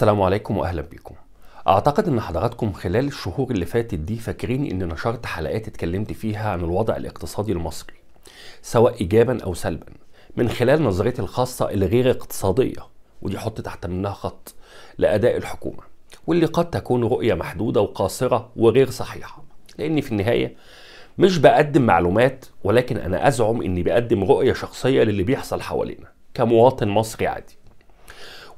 السلام عليكم واهلا بيكم اعتقد ان حضراتكم خلال الشهور اللي فاتت دي فاكرين ان نشرت حلقات اتكلمت فيها عن الوضع الاقتصادي المصري سواء ايجابا او سلبا من خلال نظريتي الخاصه الغير اقتصاديه ودي حط تحت منها خط لاداء الحكومه واللي قد تكون رؤيه محدوده وقاصره وغير صحيحه لان في النهايه مش بقدم معلومات ولكن انا ازعم اني بقدم رؤيه شخصيه للي بيحصل حوالينا كمواطن مصري عادي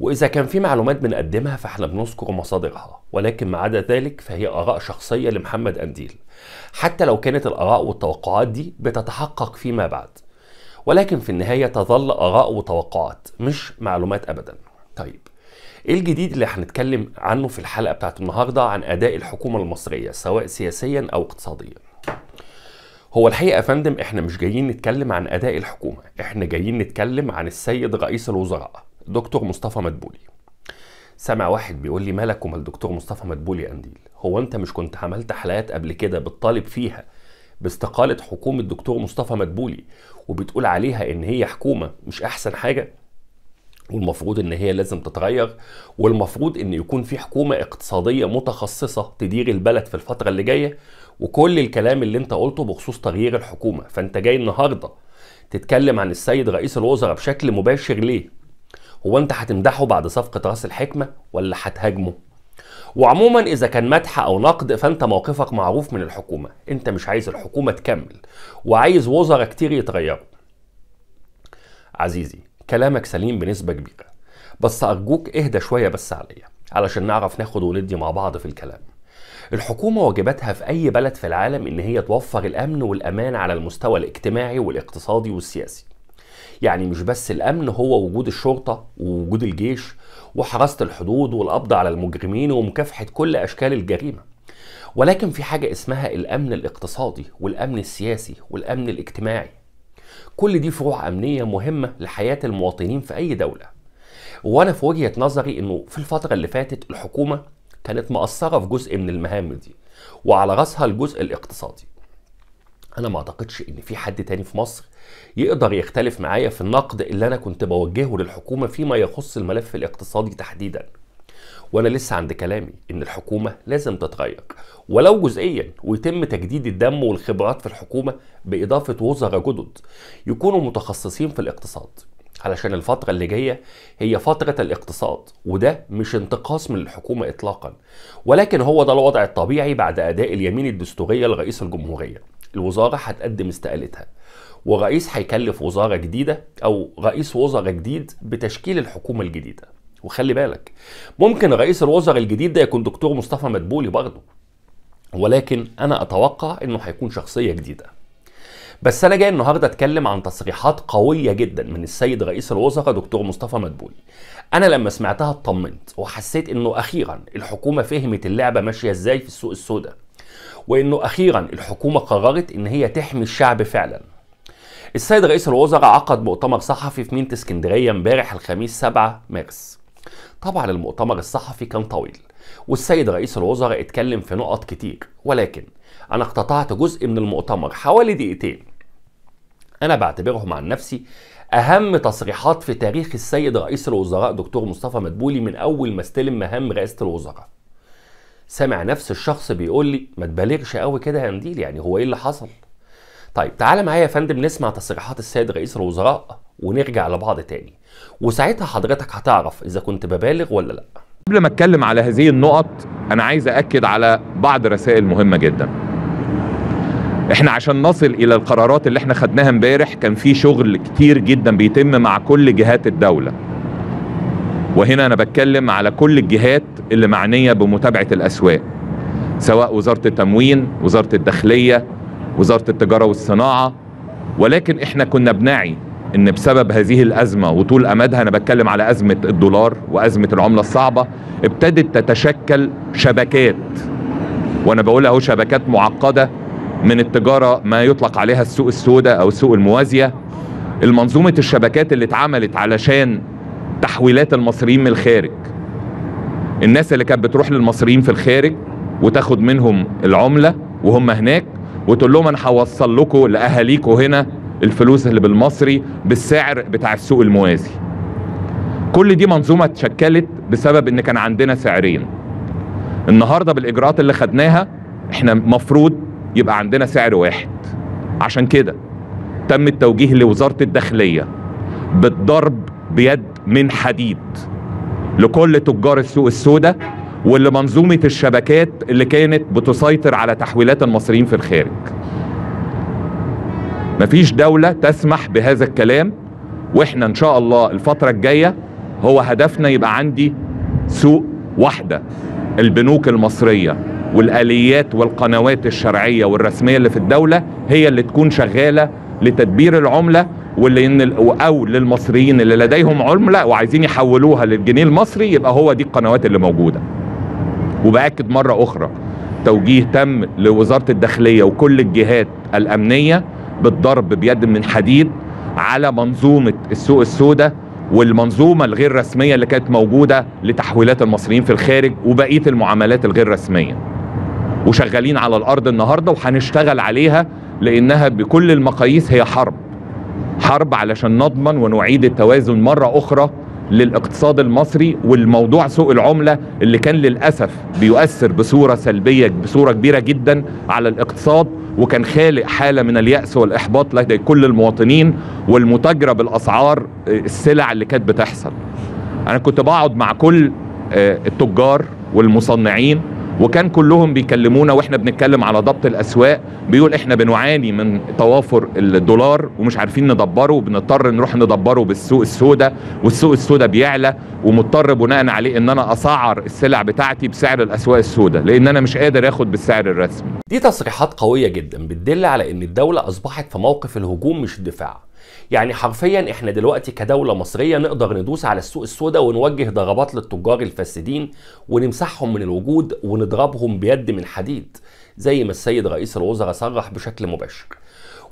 وإذا كان في معلومات بنقدمها فإحنا بنذكر مصادرها ولكن ما عدا ذلك فهي آراء شخصية لمحمد أنديل حتى لو كانت الآراء والتوقعات دي بتتحقق فيما بعد ولكن في النهاية تظل آراء وتوقعات مش معلومات أبدا طيب ايه الجديد اللي هنتكلم عنه في الحلقة بتاعت النهاردة عن أداء الحكومة المصرية سواء سياسيا أو اقتصاديا هو الحقيقه يا فندم احنا مش جايين نتكلم عن اداء الحكومه احنا جايين نتكلم عن السيد رئيس الوزراء دكتور مصطفى مدبولي سمع واحد بيقول لي مالك ومال دكتور مصطفى مدبولي قنديل هو انت مش كنت عملت حلقات قبل كده بتطالب فيها باستقالة حكومة دكتور مصطفى مدبولي وبتقول عليها ان هي حكومة مش احسن حاجة والمفروض ان هي لازم تتغير والمفروض ان يكون في حكومه اقتصاديه متخصصه تدير البلد في الفتره اللي جايه وكل الكلام اللي انت قلته بخصوص تغيير الحكومه فانت جاي النهارده تتكلم عن السيد رئيس الوزراء بشكل مباشر ليه هو انت هتمدحه بعد صفقه راس الحكمه ولا هتهاجمه وعموما اذا كان مدح او نقد فانت موقفك معروف من الحكومه انت مش عايز الحكومه تكمل وعايز وزراء كتير يتغيروا عزيزي كلامك سليم بنسبه كبيره بس ارجوك اهدى شويه بس عليا علشان نعرف ناخد وندي مع بعض في الكلام الحكومة واجباتها في أي بلد في العالم إن هي توفر الأمن والأمان على المستوى الاجتماعي والاقتصادي والسياسي يعني مش بس الامن هو وجود الشرطه ووجود الجيش وحراسه الحدود والقبض على المجرمين ومكافحه كل اشكال الجريمه ولكن في حاجه اسمها الامن الاقتصادي والامن السياسي والامن الاجتماعي كل دي فروع امنيه مهمه لحياه المواطنين في اي دوله وانا في وجهه نظري انه في الفتره اللي فاتت الحكومه كانت مقصره في جزء من المهام دي وعلى راسها الجزء الاقتصادي انا ما اعتقدش ان في حد تاني في مصر يقدر يختلف معايا في النقد اللي انا كنت بوجهه للحكومه فيما يخص الملف الاقتصادي تحديدا وانا لسه عند كلامي ان الحكومه لازم تتغير ولو جزئيا ويتم تجديد الدم والخبرات في الحكومه باضافه وزراء جدد يكونوا متخصصين في الاقتصاد علشان الفترة اللي جاية هي فترة الاقتصاد وده مش انتقاص من الحكومة إطلاقا ولكن هو ده الوضع الطبيعي بعد أداء اليمين الدستورية لرئيس الجمهورية الوزاره هتقدم استقالتها ورئيس هيكلف وزاره جديده او رئيس وزراء جديد بتشكيل الحكومه الجديده وخلي بالك ممكن رئيس الوزراء الجديد ده يكون دكتور مصطفى مدبولي برضه ولكن انا اتوقع انه هيكون شخصيه جديده بس انا جاي النهارده اتكلم عن تصريحات قويه جدا من السيد رئيس الوزراء دكتور مصطفى مدبولي انا لما سمعتها اطمنت وحسيت انه اخيرا الحكومه فهمت اللعبه ماشيه ازاي في السوق السوداء وانه اخيرا الحكومه قررت ان هي تحمي الشعب فعلا السيد رئيس الوزراء عقد مؤتمر صحفي في مينت اسكندريه امبارح الخميس 7 مارس طبعا المؤتمر الصحفي كان طويل والسيد رئيس الوزراء اتكلم في نقط كتير ولكن انا اقتطعت جزء من المؤتمر حوالي دقيقتين انا بعتبرهم عن نفسي اهم تصريحات في تاريخ السيد رئيس الوزراء دكتور مصطفى مدبولي من اول ما استلم مهام رئاسه الوزراء سامع نفس الشخص بيقول لي ما تبالغش قوي كده يا نديل يعني هو ايه اللي حصل؟ طيب تعالى معايا يا فندم نسمع تصريحات السيد رئيس الوزراء ونرجع لبعض تاني وساعتها حضرتك هتعرف اذا كنت ببالغ ولا لا قبل ما اتكلم على هذه النقط انا عايز اكد على بعض رسائل مهمه جدا احنا عشان نصل الى القرارات اللي احنا خدناها امبارح كان في شغل كتير جدا بيتم مع كل جهات الدوله وهنا انا بتكلم على كل الجهات اللي معنية بمتابعة الأسواق سواء وزارة التموين وزارة الداخلية وزارة التجارة والصناعة ولكن احنا كنا بنعي ان بسبب هذه الازمه وطول امدها انا بتكلم على ازمه الدولار وازمه العمله الصعبه ابتدت تتشكل شبكات وانا بقول اهو شبكات معقده من التجاره ما يطلق عليها السوق السوداء او السوق الموازيه المنظومه الشبكات اللي اتعملت علشان تحويلات المصريين من الخارج الناس اللي كانت بتروح للمصريين في الخارج وتاخد منهم العمله وهم هناك وتقول لهم انا هوصل لكم لاهاليكم هنا الفلوس اللي بالمصري بالسعر بتاع السوق الموازي كل دي منظومه اتشكلت بسبب ان كان عندنا سعرين النهارده بالاجراءات اللي خدناها احنا مفروض يبقى عندنا سعر واحد عشان كده تم التوجيه لوزاره الداخليه بالضرب بيد من حديد لكل تجار السوق السوداء ولمنظومة الشبكات اللي كانت بتسيطر على تحويلات المصريين في الخارج مفيش دولة تسمح بهذا الكلام واحنا ان شاء الله الفترة الجاية هو هدفنا يبقى عندي سوق واحدة البنوك المصرية والآليات والقنوات الشرعية والرسمية اللي في الدولة هي اللي تكون شغالة لتدبير العملة ولان او للمصريين اللي لديهم عمله وعايزين يحولوها للجنيه المصري يبقى هو دي القنوات اللي موجوده وباكد مره اخرى توجيه تم لوزاره الداخليه وكل الجهات الامنيه بالضرب بيد من حديد على منظومه السوق السوداء والمنظومه الغير رسميه اللي كانت موجوده لتحويلات المصريين في الخارج وبقيه المعاملات الغير رسميه وشغالين على الارض النهارده وهنشتغل عليها لانها بكل المقاييس هي حرب حرب علشان نضمن ونعيد التوازن مرة أخرى للاقتصاد المصري والموضوع سوق العملة اللي كان للأسف بيؤثر بصورة سلبية بصورة كبيرة جدا على الاقتصاد وكان خالق حالة من اليأس والإحباط لدى كل المواطنين والمتاجرة بالأسعار آه، السلع اللي كانت بتحصل أنا كنت بقعد مع كل آه، التجار والمصنعين وكان كلهم بيكلمونا واحنا بنتكلم على ضبط الاسواق بيقول احنا بنعاني من توافر الدولار ومش عارفين ندبره وبنضطر نروح ندبره بالسوق السوداء والسوق السوداء بيعلى ومضطر بناء عليه ان انا اسعر السلع بتاعتي بسعر الاسواق السوداء لان انا مش قادر اخد بالسعر الرسمي. دي تصريحات قويه جدا بتدل على ان الدوله اصبحت في موقف الهجوم مش الدفاع. يعني حرفيا احنا دلوقتي كدوله مصريه نقدر ندوس على السوق السوداء ونوجه ضربات للتجار الفاسدين ونمسحهم من الوجود ونضربهم بيد من حديد زي ما السيد رئيس الوزراء صرح بشكل مباشر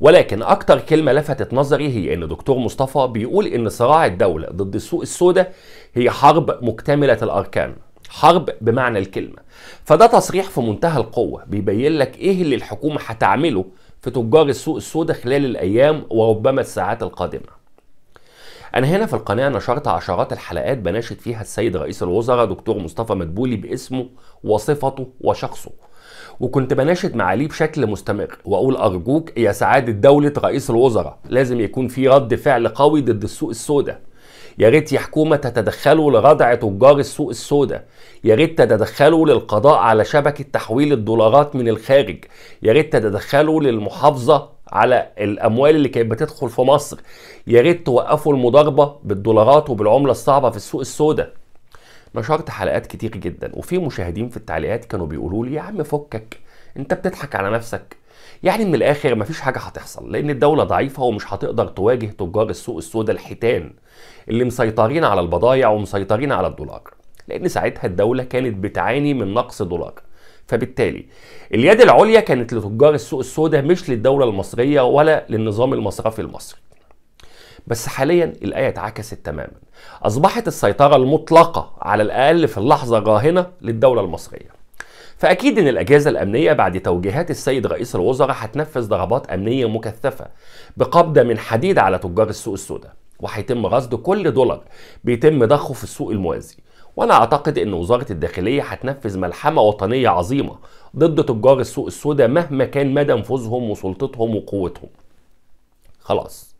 ولكن أكتر كلمة لفتت نظري هي إن دكتور مصطفى بيقول إن صراع الدولة ضد السوق السوداء هي حرب مكتملة الأركان حرب بمعنى الكلمة فده تصريح في منتهى القوة بيبين لك إيه اللي الحكومة هتعمله في تجار السوق السوداء خلال الأيام وربما الساعات القادمة أنا هنا في القناة نشرت عشرات الحلقات بناشد فيها السيد رئيس الوزراء دكتور مصطفى مدبولي باسمه وصفته وشخصه وكنت بناشد معاليه بشكل مستمر واقول ارجوك يا سعاده دوله رئيس الوزراء لازم يكون في رد فعل قوي ضد السوق السوداء يا ريت يا حكومه تتدخلوا لردع تجار السوق السوداء يا ريت تتدخلوا للقضاء على شبكه تحويل الدولارات من الخارج يا ريت تتدخلوا للمحافظه على الاموال اللي كانت بتدخل في مصر يا ريت توقفوا المضاربه بالدولارات وبالعمله الصعبه في السوق السوداء نشرت حلقات كتير جدا وفي مشاهدين في التعليقات كانوا بيقولوا لي يا عم فكك انت بتضحك على نفسك يعني من الاخر مفيش حاجه هتحصل لان الدوله ضعيفه ومش هتقدر تواجه تجار السوق السوداء الحيتان اللي مسيطرين على البضايع ومسيطرين على الدولار لان ساعتها الدوله كانت بتعاني من نقص دولار فبالتالي اليد العليا كانت لتجار السوق السوداء مش للدوله المصريه ولا للنظام المصرفي المصري بس حاليا الآية اتعكست تماما أصبحت السيطرة المطلقة على الأقل في اللحظة الراهنة للدولة المصرية فأكيد إن الأجهزة الأمنية بعد توجيهات السيد رئيس الوزراء هتنفذ ضربات أمنية مكثفة بقبضة من حديد على تجار السوق السوداء وهيتم رصد كل دولار بيتم ضخه في السوق الموازي وانا اعتقد ان وزاره الداخليه هتنفذ ملحمه وطنيه عظيمه ضد تجار السوق السوداء مهما كان مدى نفوذهم وسلطتهم وقوتهم خلاص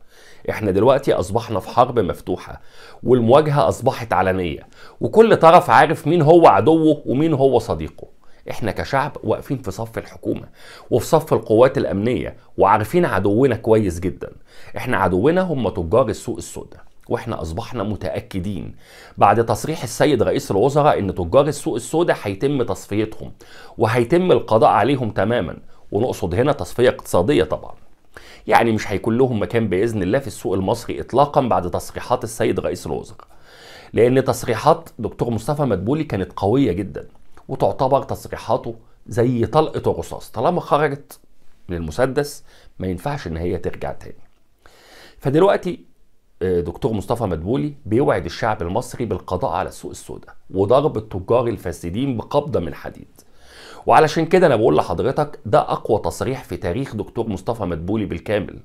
احنا دلوقتي اصبحنا في حرب مفتوحه والمواجهه اصبحت علنيه وكل طرف عارف مين هو عدوه ومين هو صديقه احنا كشعب واقفين في صف الحكومه وفي صف القوات الامنيه وعارفين عدونا كويس جدا احنا عدونا هم تجار السوق السوداء واحنا اصبحنا متاكدين بعد تصريح السيد رئيس الوزراء ان تجار السوق السوداء هيتم تصفيتهم وهيتم القضاء عليهم تماما ونقصد هنا تصفيه اقتصاديه طبعا يعني مش هيكون لهم مكان باذن الله في السوق المصري اطلاقا بعد تصريحات السيد رئيس الوزراء لان تصريحات دكتور مصطفى مدبولي كانت قويه جدا وتعتبر تصريحاته زي طلقة الرصاص طالما خرجت للمسدس ما ينفعش ان هي ترجع تاني فدلوقتي آه، دكتور مصطفى مدبولي بيوعد الشعب المصري بالقضاء على السوق السوداء وضرب التجار الفاسدين بقبضة من حديد وعلشان كده انا بقول لحضرتك ده اقوى تصريح في تاريخ دكتور مصطفى مدبولي بالكامل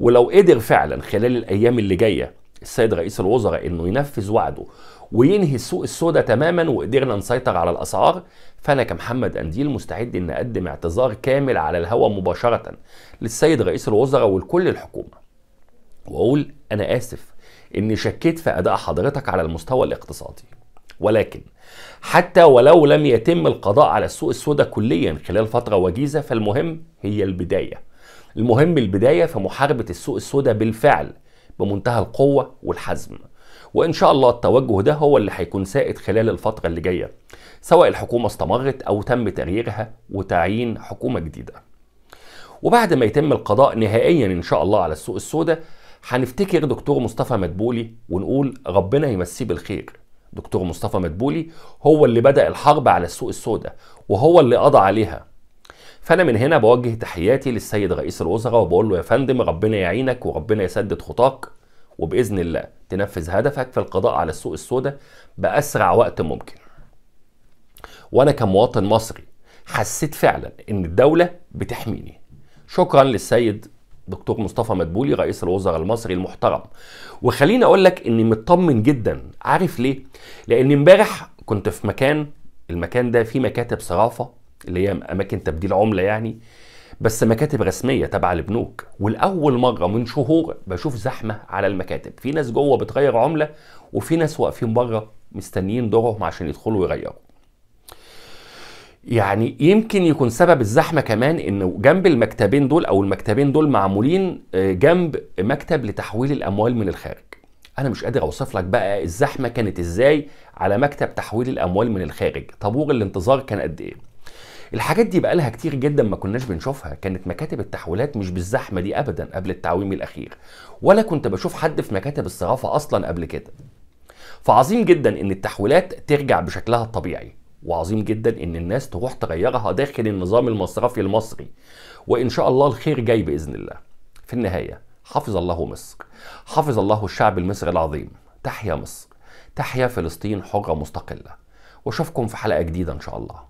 ولو قدر فعلا خلال الايام اللي جايه السيد رئيس الوزراء انه ينفذ وعده وينهي السوق السوداء تماما وقدرنا نسيطر على الاسعار فانا كمحمد قنديل مستعد ان اقدم اعتذار كامل على الهواء مباشره للسيد رئيس الوزراء ولكل الحكومه واقول انا اسف اني شكيت في اداء حضرتك على المستوى الاقتصادي ولكن حتى ولو لم يتم القضاء على السوق السوداء كليا خلال فتره وجيزه فالمهم هي البدايه المهم البدايه في محاربه السوق السوداء بالفعل بمنتهى القوه والحزم وإن شاء الله التوجه ده هو اللي هيكون سائد خلال الفترة اللي جاية سواء الحكومة استمرت أو تم تغييرها وتعيين حكومة جديدة وبعد ما يتم القضاء نهائيا إن شاء الله على السوق السوداء هنفتكر دكتور مصطفى مدبولي ونقول ربنا يمسيه بالخير دكتور مصطفى مدبولي هو اللي بدأ الحرب على السوق السوداء وهو اللي قضى عليها فانا من هنا بوجه تحياتي للسيد رئيس الوزراء وبقول له يا فندم ربنا يعينك وربنا يسدد خطاك وباذن الله تنفذ هدفك في القضاء على السوق السوداء بأسرع وقت ممكن وأنا كمواطن مصري حسيت فعلا إن الدولة بتحميني شكرا للسيد دكتور مصطفى مدبولي رئيس الوزراء المصري المحترم وخليني اقول لك اني مطمن جدا عارف ليه لان امبارح كنت في مكان المكان ده فيه مكاتب صرافه اللي هي اماكن تبديل عمله يعني بس مكاتب رسميه تبع البنوك والاول مره من شهور بشوف زحمه على المكاتب في ناس جوه بتغير عمله وفي ناس واقفين بره مستنيين دورهم عشان يدخلوا ويغيروا يعني يمكن يكون سبب الزحمه كمان انه جنب المكتبين دول او المكتبين دول معمولين آه، جنب مكتب لتحويل الاموال من الخارج انا مش قادر اوصف لك بقى الزحمه كانت ازاي على مكتب تحويل الاموال من الخارج طابور الانتظار كان قد ايه الحاجات دي بقالها كتير جدا ما كناش بنشوفها كانت مكاتب التحويلات مش بالزحمه دي ابدا قبل التعويم الاخير ولا كنت بشوف حد في مكاتب الصرافه اصلا قبل كده فعظيم جدا ان التحويلات ترجع بشكلها الطبيعي وعظيم جدا ان الناس تروح تغيرها داخل النظام المصرفي المصري وان شاء الله الخير جاي باذن الله في النهايه حفظ الله مصر حفظ الله الشعب المصري العظيم تحيا مصر تحيا فلسطين حره مستقله واشوفكم في حلقه جديده ان شاء الله